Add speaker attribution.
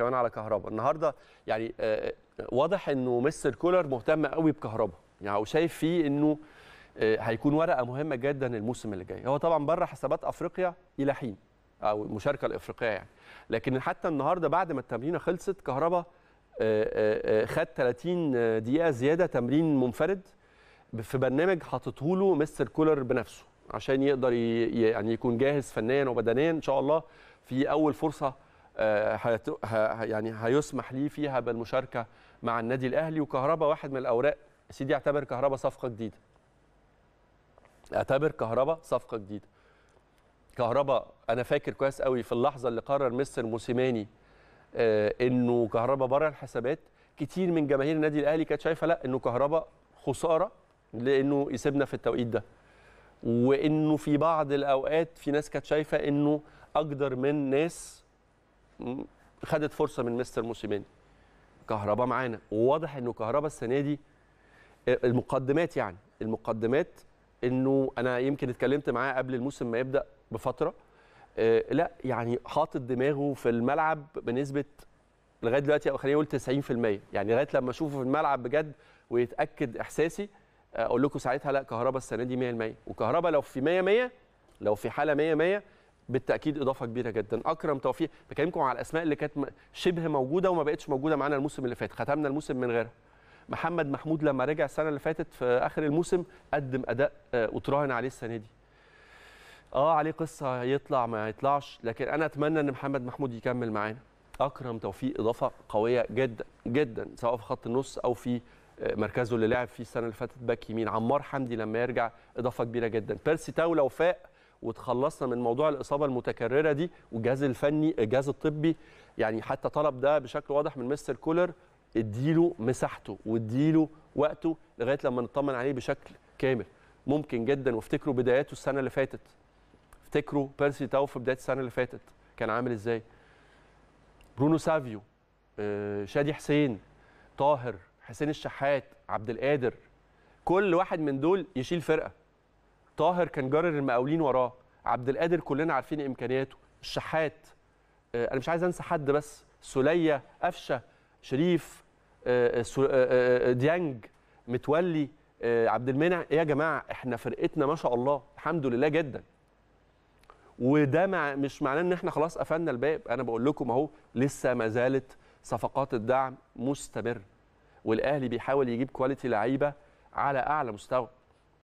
Speaker 1: كمان على كهربا النهارده يعني آه، آه، واضح انه مستر كولر مهتم قوي بكهربا يعني وشايف فيه انه آه، هيكون ورقه مهمه جدا الموسم اللي جاي هو طبعا بره حسابات افريقيا الى حين او المشاركه الافريقيه يعني لكن حتى النهارده بعد ما التمرينه خلصت كهربا خد 30 دقيقه زياده تمرين منفرد في برنامج حاطته له مستر كولر بنفسه عشان يقدر يعني يكون جاهز فنيا وبدنيا ان شاء الله في اول فرصه آه، يعني هيسمح ليه فيها بالمشاركه مع النادي الاهلي وكهربا واحد من الاوراق سيدي اعتبر كهربا صفقه جديده اعتبر كهربا صفقه جديده كهربا انا فاكر كويس قوي في اللحظه اللي قرر مستر موسيماني آه، انه كهربا بره الحسابات كتير من جماهير النادي الاهلي كانت شايفه لا انه كهربا خساره لانه يسيبنا في التوقيت ده وانه في بعض الاوقات في ناس كانت شايفه انه اقدر من ناس خدت فرصه من مستر موسيماني كهربا معانا وواضح انه كهربا السنه دي آه، المقدمات يعني المقدمات انه انا يمكن اتكلمت معاه قبل الموسم ما يبدا بفتره آه، لا يعني حاطط دماغه في الملعب بنسبه لغايه دلوقتي او خلينا نقول 90% يعني لغايه لما اشوفه في الملعب بجد ويتاكد احساسي آه، اقول لكم ساعتها لا كهربا السنه دي 100% وكهربا لو في 100 100 لو في حاله 100 100 بالتاكيد اضافه كبيره جدا اكرم توفيق بكلمكم على الاسماء اللي كانت شبه موجوده وما بقتش موجوده معانا الموسم اللي فات ختمنا الموسم من غيرها محمد محمود لما رجع السنه اللي فاتت في اخر الموسم قدم اداء آه، وتراهن عليه السنه دي اه عليه قصه يطلع ما يطلعش لكن انا اتمنى ان محمد محمود يكمل معانا اكرم توفيق اضافه قويه جدا جدا سواء في خط النص او في آه، مركزه اللي لعب فيه السنه اللي فاتت باك يمين عمار حمدي لما يرجع اضافه كبيره جدا بيرسي تاو لو فاق وتخلصنا من موضوع الاصابه المتكرره دي والجهاز الفني الجهاز الطبي يعني حتى طلب ده بشكل واضح من مستر كولر اديله مساحته واديله وقته لغايه لما نطمن عليه بشكل كامل ممكن جدا وافتكروا بداياته السنه اللي فاتت افتكروا بيرسي تاو في بدايه السنه اللي فاتت كان عامل ازاي برونو سافيو آه، شادي حسين طاهر حسين الشحات عبد القادر كل واحد من دول يشيل فرقه طاهر كان جرر المقاولين وراه عبد القادر كلنا عارفين امكانياته الشحات آه، انا مش عايز انسى حد بس سوليه قفشه شريف آه، آه، ديانج متولي عبد ايه يا جماعه احنا فرقتنا ما شاء الله الحمد لله جدا وده مع مش معناه ان احنا خلاص قفلنا الباب انا بقول لكم اهو لسه ما زالت صفقات الدعم مستمره والاهلي بيحاول يجيب كواليتي لعيبه على اعلى مستوى